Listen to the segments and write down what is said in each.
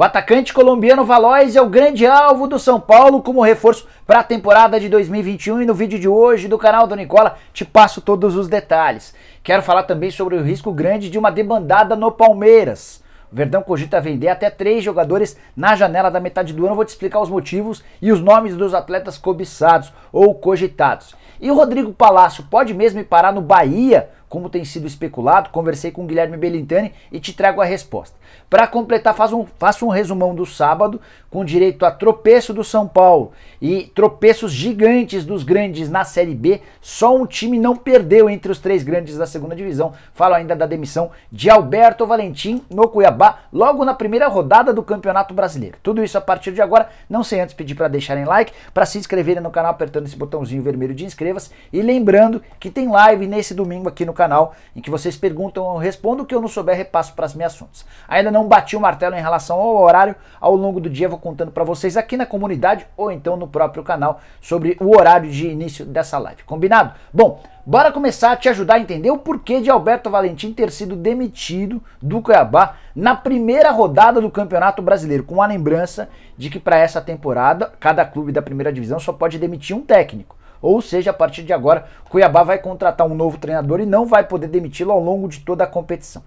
O atacante colombiano Valois é o grande alvo do São Paulo como reforço para a temporada de 2021 e no vídeo de hoje do canal do Nicola te passo todos os detalhes. Quero falar também sobre o risco grande de uma demandada no Palmeiras. O Verdão cogita vender até três jogadores na janela da metade do ano. Vou te explicar os motivos e os nomes dos atletas cobiçados ou cogitados. E o Rodrigo Palácio pode mesmo ir parar no Bahia como tem sido especulado, conversei com o Guilherme Bellintani e te trago a resposta. Para completar, faço um, um resumão do sábado, com direito a tropeço do São Paulo e tropeços gigantes dos grandes na Série B. Só um time não perdeu entre os três grandes da segunda divisão. Falo ainda da demissão de Alberto Valentim no Cuiabá, logo na primeira rodada do Campeonato Brasileiro. Tudo isso a partir de agora. Não sei antes pedir para deixarem like, para se inscreverem no canal apertando esse botãozinho vermelho de inscreva-se. E lembrando que tem live nesse domingo aqui no canal, em que vocês perguntam, eu respondo o que eu não souber, repasso para as minhas fontes. Ainda não bati o martelo em relação ao horário, ao longo do dia vou contando para vocês aqui na comunidade ou então no próprio canal sobre o horário de início dessa live. Combinado? Bom, Bora começar a te ajudar a entender o porquê de Alberto Valentim ter sido demitido do Cuiabá na primeira rodada do Campeonato Brasileiro, com a lembrança de que para essa temporada, cada clube da primeira divisão só pode demitir um técnico. Ou seja, a partir de agora, Cuiabá vai contratar um novo treinador e não vai poder demiti-lo ao longo de toda a competição.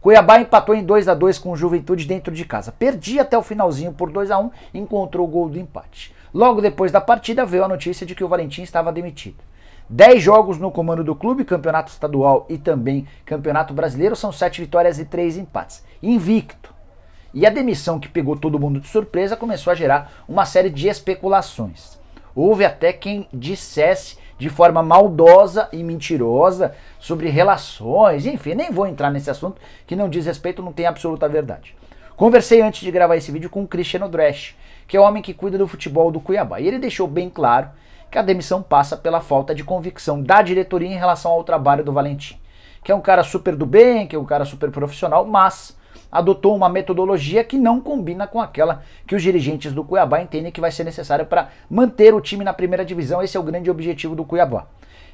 Cuiabá empatou em 2 a 2 com o Juventude dentro de casa. perdi até o finalzinho por 2 a 1 encontrou o gol do empate. Logo depois da partida veio a notícia de que o Valentim estava demitido. 10 jogos no comando do clube, campeonato estadual e também campeonato brasileiro, são 7 vitórias e 3 empates. Invicto. E a demissão que pegou todo mundo de surpresa começou a gerar uma série de especulações. Houve até quem dissesse de forma maldosa e mentirosa sobre relações, enfim, nem vou entrar nesse assunto que não diz respeito, não tem absoluta verdade. Conversei antes de gravar esse vídeo com o Cristiano Dresch, que é o homem que cuida do futebol do Cuiabá, e ele deixou bem claro que a demissão passa pela falta de convicção da diretoria em relação ao trabalho do Valentim, que é um cara super do bem, que é um cara super profissional, mas adotou uma metodologia que não combina com aquela que os dirigentes do Cuiabá entendem que vai ser necessária para manter o time na primeira divisão. Esse é o grande objetivo do Cuiabá.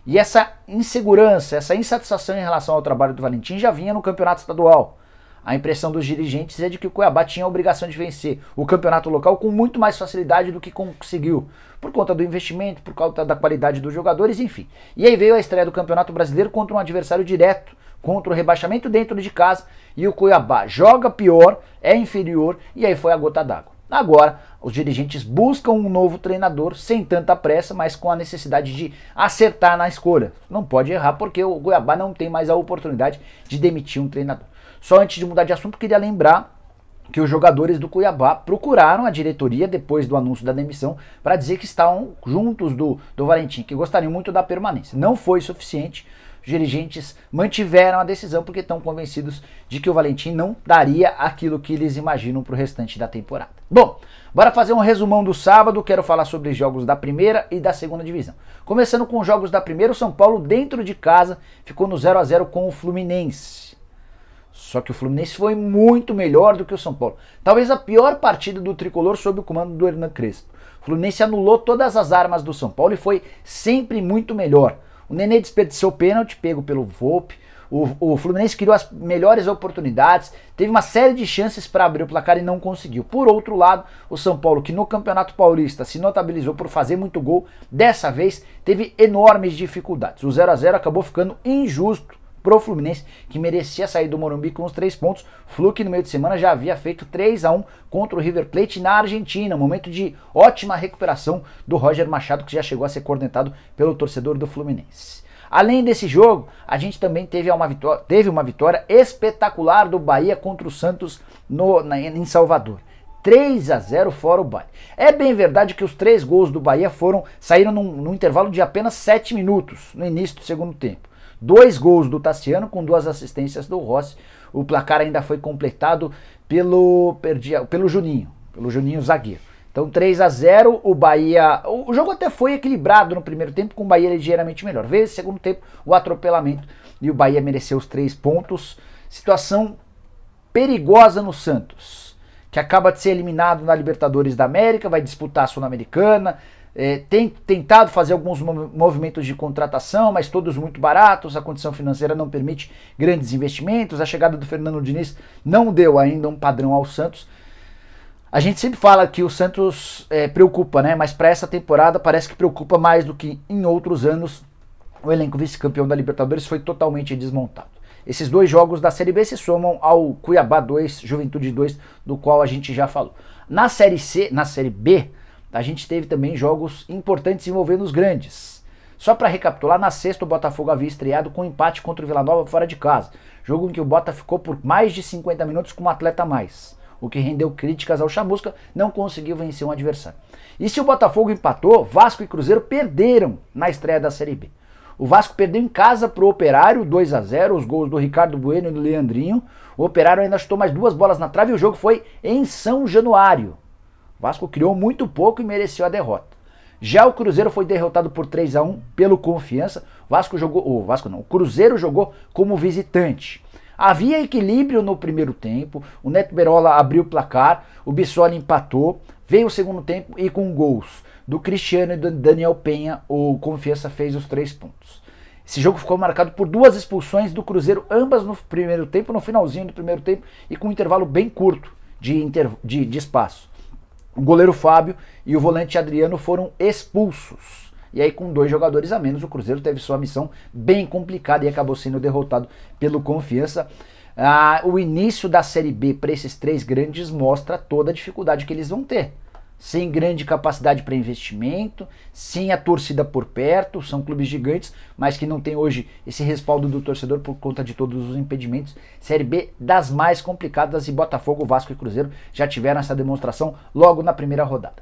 E essa insegurança, essa insatisfação em relação ao trabalho do Valentim já vinha no campeonato estadual. A impressão dos dirigentes é de que o Cuiabá tinha a obrigação de vencer o campeonato local com muito mais facilidade do que conseguiu, por conta do investimento, por conta da qualidade dos jogadores, enfim. E aí veio a estreia do Campeonato Brasileiro contra um adversário direto contra o rebaixamento dentro de casa e o Cuiabá joga pior, é inferior e aí foi a gota d'água. Agora, os dirigentes buscam um novo treinador sem tanta pressa, mas com a necessidade de acertar na escolha. Não pode errar porque o Cuiabá não tem mais a oportunidade de demitir um treinador. Só antes de mudar de assunto, queria lembrar que os jogadores do Cuiabá procuraram a diretoria depois do anúncio da demissão para dizer que estavam juntos do, do Valentim, que gostariam muito da permanência. Não foi suficiente os dirigentes mantiveram a decisão porque estão convencidos de que o Valentim não daria aquilo que eles imaginam para o restante da temporada. Bom, bora fazer um resumão do sábado. Quero falar sobre os jogos da primeira e da segunda divisão. Começando com os jogos da primeira, o São Paulo dentro de casa ficou no 0 a 0 com o Fluminense. Só que o Fluminense foi muito melhor do que o São Paulo. Talvez a pior partida do tricolor sob o comando do Hernan Crespo. O Fluminense anulou todas as armas do São Paulo e foi sempre muito melhor. O Nenê desperdiçou o pênalti, pego pelo Volpe. O, o, Fluminense criou as melhores oportunidades, teve uma série de chances para abrir o placar e não conseguiu. Por outro lado, o São Paulo, que no Campeonato Paulista se notabilizou por fazer muito gol, dessa vez teve enormes dificuldades. O 0 a 0 acabou ficando injusto pro Fluminense, que merecia sair do Morumbi com os três pontos. Fluke no meio de semana já havia feito 3 a 1 contra o River Plate na Argentina. Um momento de ótima recuperação do Roger Machado, que já chegou a ser coordenado pelo torcedor do Fluminense. Além desse jogo, a gente também teve uma vitória, teve uma vitória espetacular do Bahia contra o Santos no, na, em Salvador. 3 a 0 fora o Bahia. É bem verdade que os três gols do Bahia foram saíram num, num intervalo de apenas 7 minutos no início do segundo tempo. Dois gols do Tassiano com duas assistências do Rossi. O placar ainda foi completado pelo, perdi, pelo Juninho, pelo Juninho zagueiro. Então 3 a 0 o Bahia. O jogo até foi equilibrado no primeiro tempo, com o Bahia ligeiramente melhor. Veio no segundo tempo o atropelamento e o Bahia mereceu os três pontos. Situação perigosa no Santos, que acaba de ser eliminado na Libertadores da América, vai disputar a Sul-Americana, é, tem tentado fazer alguns movimentos de contratação, mas todos muito baratos, a condição financeira não permite grandes investimentos, a chegada do Fernando Diniz não deu ainda um padrão ao Santos. A gente sempre fala que o Santos é, preocupa, né? Mas para essa temporada parece que preocupa mais do que em outros anos. O elenco vice-campeão da Libertadores foi totalmente desmontado. Esses dois jogos da Série B se somam ao Cuiabá 2, Juventude 2, do qual a gente já falou. Na Série C, na Série B, a gente teve também jogos importantes envolvendo os grandes. Só para recapitular, na sexta o Botafogo havia estreado com um empate contra o Vila Nova fora de casa, jogo em que o Bota ficou por mais de 50 minutos com um atleta a mais, o que rendeu críticas ao Chamusca, não conseguiu vencer um adversário. E se o Botafogo empatou, Vasco e Cruzeiro perderam na estreia da Série B. O Vasco perdeu em casa pro Operário, 2 a 0 os gols do Ricardo Bueno e do Leandrinho. O Operário ainda chutou mais duas bolas na trave e o jogo foi em São Januário, Vasco criou muito pouco e mereceu a derrota. Já o Cruzeiro foi derrotado por 3 a 1 pelo Confiança. O Vasco jogou, o Vasco não, o Cruzeiro jogou como visitante. Havia equilíbrio no primeiro tempo. O Neto Berola abriu o placar, o Bissoli empatou. Veio o segundo tempo e com gols do Cristiano e do Daniel Penha, o Confiança fez os três pontos. Esse jogo ficou marcado por duas expulsões do Cruzeiro, ambas no primeiro tempo, no finalzinho do primeiro tempo e com um intervalo bem curto de, de, de espaço. O goleiro Fábio e o volante Adriano foram expulsos. E aí, com dois jogadores a menos, o Cruzeiro teve sua missão bem complicada e acabou sendo derrotado pelo Confiança. Ah, o início da Série B para esses três grandes mostra toda a dificuldade que eles vão ter sem grande capacidade para investimento, sem a torcida por perto, são clubes gigantes, mas que não tem hoje esse respaldo do torcedor por conta de todos os impedimentos. Série B das mais complicadas e Botafogo, Vasco e Cruzeiro já tiveram essa demonstração logo na primeira rodada.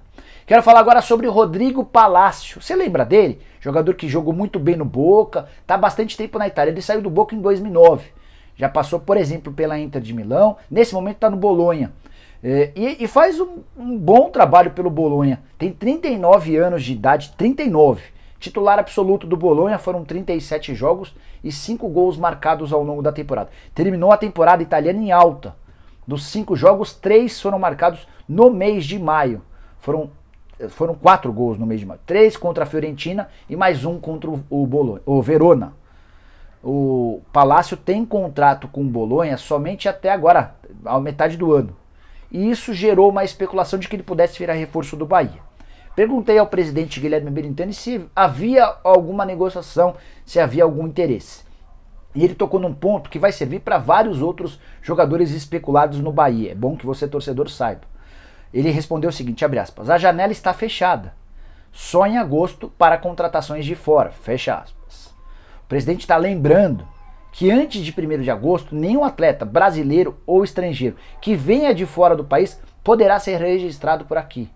Quero falar agora sobre Rodrigo Palácio. Você lembra dele? Jogador que jogou muito bem no Boca, tá há bastante tempo na Itália. Ele saiu do Boca em 2009. Já passou, por exemplo, pela Inter de Milão, nesse momento está no Bolonha. É, e, e, faz um, um, bom trabalho pelo Bolonha. Tem 39 anos de idade, 39. Titular absoluto do Bolonha foram 37 jogos e 5 gols marcados ao longo da temporada. Terminou a temporada italiana em alta. Dos 5 jogos, 3 foram marcados no mês de maio. Foram foram quatro gols no mês de maio. Três contra a Fiorentina e mais um contra o, Bolonha, o Verona. O Palácio tem contrato com o Bolonha somente até agora, a metade do ano e isso gerou uma especulação de que ele pudesse virar reforço do Bahia. Perguntei ao presidente Guilherme Berintani se havia alguma negociação, se havia algum interesse. E ele tocou num ponto que vai servir para vários outros jogadores especulados no Bahia. É bom que você, torcedor, saiba. Ele respondeu o seguinte, abre aspas, a janela está fechada, só em agosto para contratações de fora, fecha aspas. O presidente está lembrando que antes de 1 de agosto, nenhum atleta brasileiro ou estrangeiro que venha de fora do país poderá ser registrado por aqui.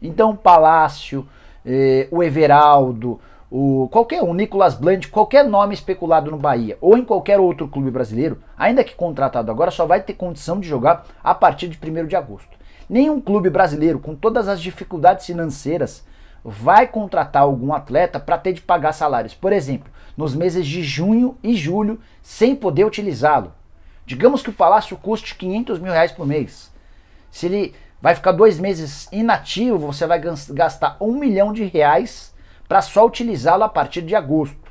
Então, Palácio, eh, o Everaldo, o qualquer um, Nicolas Bland, qualquer nome especulado no Bahia ou em qualquer outro clube brasileiro, ainda que contratado agora, só vai ter condição de jogar a partir de 1 de agosto. Nenhum clube brasileiro, com todas as dificuldades financeiras, vai contratar algum atleta para ter de pagar salários. Por exemplo, nos meses de junho e julho sem poder utilizá-lo. Digamos que o palácio custe 500 mil reais por mês. Se ele vai ficar dois meses inativo, você vai gastar um milhão de reais para só utilizá-lo a partir de agosto.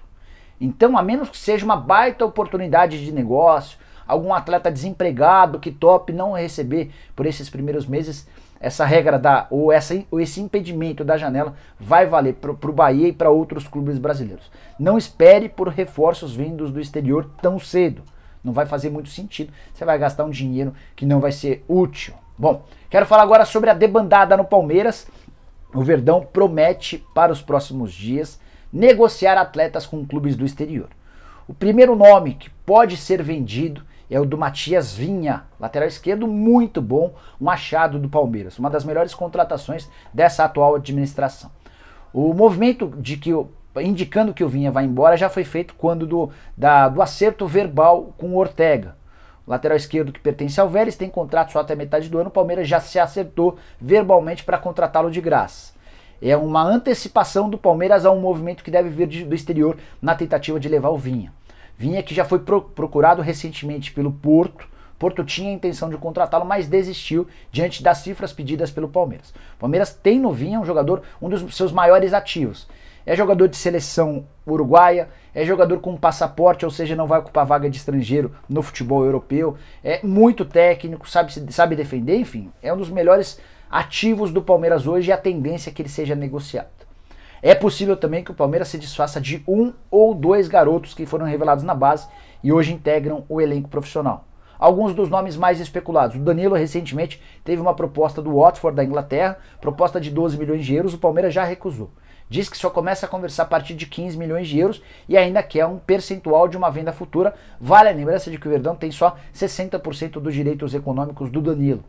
Então, a menos que seja uma baita oportunidade de negócio, algum atleta desempregado que top não receber por esses primeiros meses, essa regra da ou, essa, ou esse impedimento da janela vai valer para o Bahia e para outros clubes brasileiros. Não espere por reforços vindos do exterior tão cedo. Não vai fazer muito sentido. Você vai gastar um dinheiro que não vai ser útil. Bom, quero falar agora sobre a debandada no Palmeiras. O Verdão promete para os próximos dias negociar atletas com clubes do exterior. O primeiro nome que pode ser vendido é o do Matias Vinha, lateral esquerdo, muito bom, um achado do Palmeiras, uma das melhores contratações dessa atual administração. O movimento de que o, indicando que o Vinha vai embora já foi feito quando do, da, do acerto verbal com o Ortega. lateral esquerdo que pertence ao Vélez tem contrato só até metade do ano, o Palmeiras já se acertou verbalmente para contratá-lo de graça. É uma antecipação do Palmeiras a um movimento que deve vir de, do exterior na tentativa de levar o Vinha. Vinha que já foi pro, procurado recentemente pelo Porto. Porto tinha a intenção de contratá-lo, mas desistiu diante das cifras pedidas pelo Palmeiras. O Palmeiras tem no Vinha um jogador, um dos seus maiores ativos. É jogador de seleção uruguaia, é jogador com passaporte, ou seja, não vai ocupar vaga de estrangeiro no futebol europeu. É muito técnico, sabe, sabe defender, enfim. É um dos melhores ativos do Palmeiras hoje e a tendência é que ele seja negociado. É possível também que o Palmeiras se desfaça de um ou dois garotos que foram revelados na base e hoje integram o elenco profissional. Alguns dos nomes mais especulados. O Danilo recentemente teve uma proposta do Watford da Inglaterra, proposta de 12 milhões de euros, o Palmeiras já recusou. Diz que só começa a conversar a partir de 15 milhões de euros e ainda quer um percentual de uma venda futura. Vale a lembrança de que o Verdão tem só 60% dos direitos econômicos do Danilo.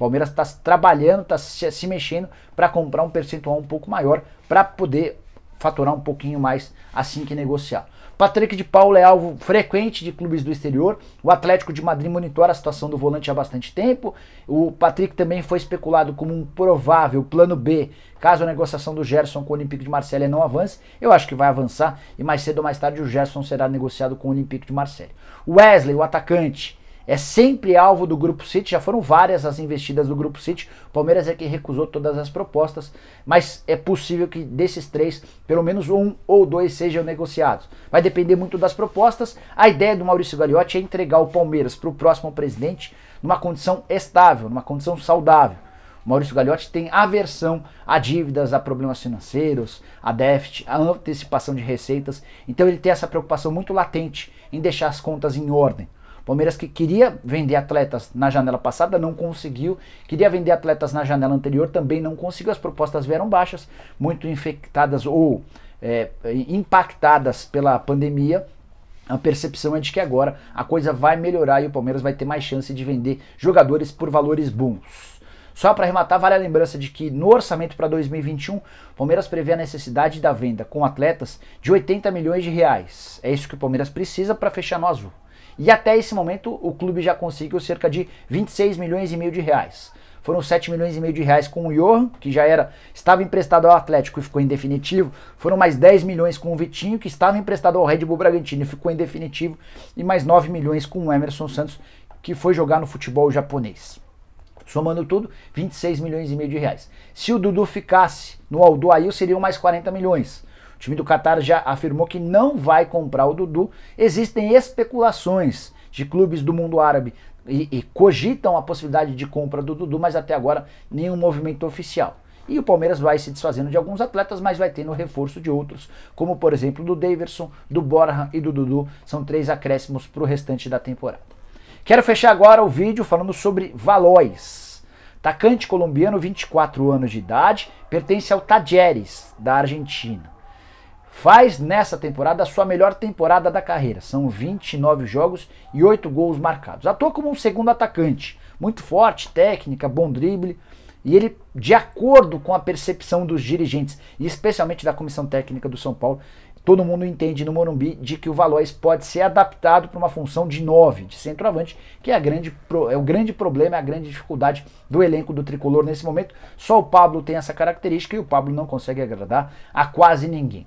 Palmeiras está trabalhando, está se mexendo para comprar um percentual um pouco maior para poder faturar um pouquinho mais assim que negociar. Patrick de Paulo é alvo frequente de clubes do exterior. O Atlético de Madrid monitora a situação do volante há bastante tempo. O Patrick também foi especulado como um provável plano B, caso a negociação do Gerson com o Olympique de Marselha não avance. Eu acho que vai avançar e mais cedo ou mais tarde o Gerson será negociado com o Olympique de Marselha. Wesley, o atacante, é sempre alvo do Grupo City. Já foram várias as investidas do Grupo City. O Palmeiras é que recusou todas as propostas, mas é possível que desses três, pelo menos um ou dois sejam negociados. Vai depender muito das propostas. A ideia do Maurício Gagliotti é entregar o Palmeiras para o próximo presidente numa condição estável, numa condição saudável. O Maurício Gagliotti tem aversão a dívidas, a problemas financeiros, a déficit, a antecipação de receitas. Então ele tem essa preocupação muito latente em deixar as contas em ordem. Palmeiras que queria vender atletas na janela passada, não conseguiu. Queria vender atletas na janela anterior, também não conseguiu. As propostas vieram baixas, muito infectadas ou é, impactadas pela pandemia. A percepção é de que agora a coisa vai melhorar e o Palmeiras vai ter mais chance de vender jogadores por valores bons. Só para arrematar, vale a lembrança de que no orçamento para 2021, o Palmeiras prevê a necessidade da venda com atletas de 80 milhões de reais. É isso que o Palmeiras precisa para fechar no azul. E até esse momento o clube já conseguiu cerca de 26 milhões e meio de reais. Foram 7 milhões e meio de reais com o Johan, que já era estava emprestado ao Atlético e ficou em definitivo. Foram mais 10 milhões com o Vitinho, que estava emprestado ao Red Bull Bragantino e ficou em definitivo. E mais 9 milhões com o Emerson Santos, que foi jogar no futebol japonês. Somando tudo, 26 milhões e meio de reais. Se o Dudu ficasse no Aldo, aí seriam mais 40 milhões. O time do Qatar já afirmou que não vai comprar o Dudu. Existem especulações de clubes do mundo árabe e, e cogitam a possibilidade de compra do Dudu, mas até agora nenhum movimento oficial. E o Palmeiras vai se desfazendo de alguns atletas, mas vai tendo reforço de outros, como por exemplo do Daverson, do Borja e do Dudu. São três acréscimos para o restante da temporada. Quero fechar agora o vídeo falando sobre Valois. Atacante colombiano, 24 anos de idade, pertence ao Tajeres, da Argentina faz nessa temporada a sua melhor temporada da carreira. São 29 jogos e 8 gols marcados. Atua como um segundo atacante, muito forte, técnica, bom drible. E ele, de acordo com a percepção dos dirigentes, e especialmente da comissão técnica do São Paulo, todo mundo entende no Morumbi de que o Valois pode ser adaptado para uma função de 9, de centroavante, que é, grande, é o grande problema, é a grande dificuldade do elenco do tricolor nesse momento. Só o Pablo tem essa característica e o Pablo não consegue agradar a quase ninguém.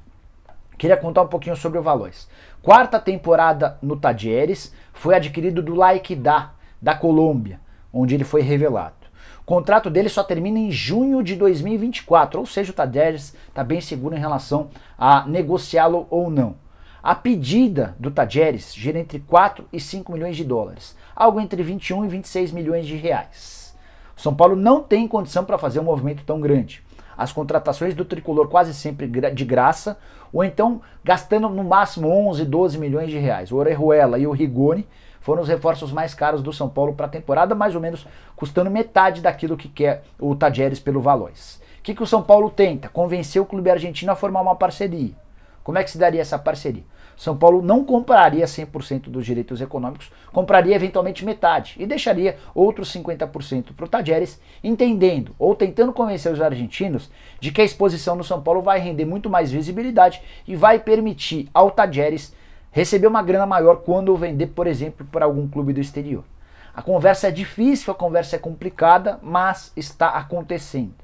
Queria contar um pouquinho sobre o Valois. Quarta temporada no Tadieres, foi adquirido do Laikidá, da Colômbia, onde ele foi revelado. O contrato dele só termina em junho de 2024, ou seja, o Tadieres está bem seguro em relação a negociá-lo ou não. A pedida do Tadieres gira entre 4 e 5 milhões de dólares, algo entre 21 e 26 milhões de reais. O São Paulo não tem condição para fazer um movimento tão grande. As contratações do tricolor quase sempre de graça, ou então gastando no máximo 11, 12 milhões de reais. O Orejuela e o Rigoni foram os reforços mais caros do São Paulo para a temporada, mais ou menos custando metade daquilo que quer o Tajeres pelo Valões. O que, que o São Paulo tenta? Convencer o clube argentino a formar uma parceria. Como é que se daria essa parceria? São Paulo não compraria 100% dos direitos econômicos, compraria eventualmente metade e deixaria outros 50% para o Tajeres, entendendo ou tentando convencer os argentinos de que a exposição no São Paulo vai render muito mais visibilidade e vai permitir ao Tajeres receber uma grana maior quando vender, por exemplo, para algum clube do exterior. A conversa é difícil, a conversa é complicada, mas está acontecendo.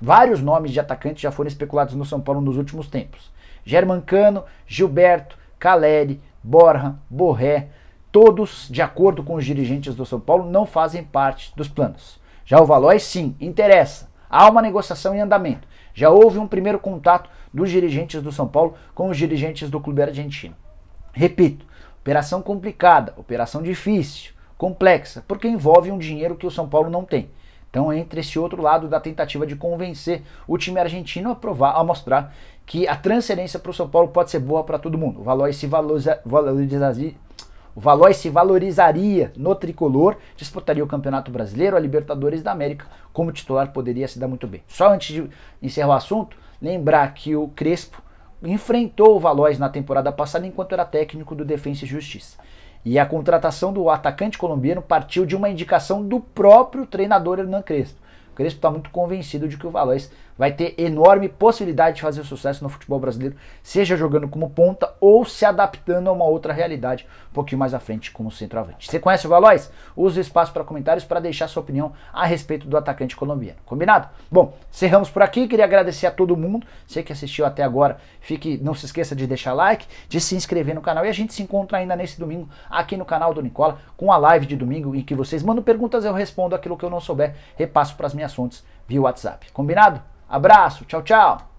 Vários nomes de atacantes já foram especulados no São Paulo nos últimos tempos. Germancano, Gilberto, Caleri, Borra, Borré, todos, de acordo com os dirigentes do São Paulo, não fazem parte dos planos. Já o Valois, sim, interessa. Há uma negociação em andamento. Já houve um primeiro contato dos dirigentes do São Paulo com os dirigentes do clube argentino. Repito, operação complicada, operação difícil, complexa, porque envolve um dinheiro que o São Paulo não tem. Então entre esse outro lado da tentativa de convencer o time argentino a provar, a mostrar que a transferência para o São Paulo pode ser boa para todo mundo. O valor se valoriza, valoriza, Valois se valorizaria no tricolor, disputaria o Campeonato Brasileiro, a Libertadores da América, como titular poderia se dar muito bem. Só antes de encerrar o assunto, lembrar que o Crespo enfrentou o Valois na temporada passada enquanto era técnico do Defensa e Justiça. E a contratação do atacante colombiano partiu de uma indicação do próprio treinador Hernan Crespo. O Crespo está muito convencido de que o Valois vai ter enorme possibilidade de fazer sucesso no futebol brasileiro, seja jogando como ponta ou se adaptando a uma outra realidade um pouquinho mais à frente como centroavante. Você conhece o Valois? Use o espaço para comentários para deixar sua opinião a respeito do atacante colombiano. Combinado? Bom, cerramos por aqui. Queria agradecer a todo mundo, você que assistiu até agora. Fique, não se esqueça de deixar like, de se inscrever no canal e a gente se encontra ainda nesse domingo aqui no canal do Nicola com a live de domingo em que vocês mandam perguntas, eu respondo aquilo que eu não souber, repasso para as minhas fontes via WhatsApp. Combinado? Abraço, tchau, tchau!